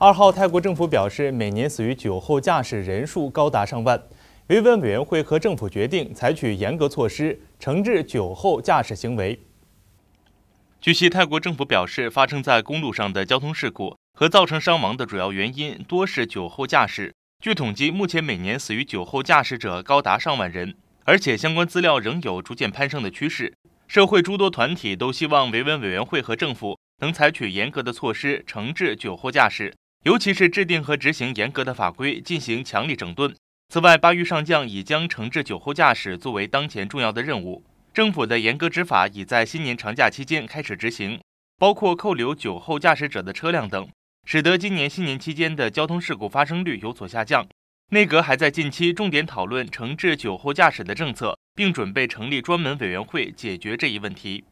二号，泰国政府表示，每年死于酒后驾驶人数高达上万。维稳委员会和政府决定采取严格措施，惩治酒后驾驶行为。据悉，泰国政府表示，发生在公路上的交通事故和造成伤亡的主要原因多是酒后驾驶。据统计，目前每年死于酒后驾驶者高达上万人，而且相关资料仍有逐渐攀升的趋势。社会诸多团体都希望维稳委员会和政府能采取严格的措施，惩治酒后驾驶。尤其是制定和执行严格的法规，进行强力整顿。此外，巴渝上将已将惩治酒后驾驶作为当前重要的任务。政府的严格执法已在新年长假期间开始执行，包括扣留酒后驾驶者的车辆等，使得今年新年期间的交通事故发生率有所下降。内阁还在近期重点讨论惩治酒后驾驶的政策，并准备成立专门委员会解决这一问题。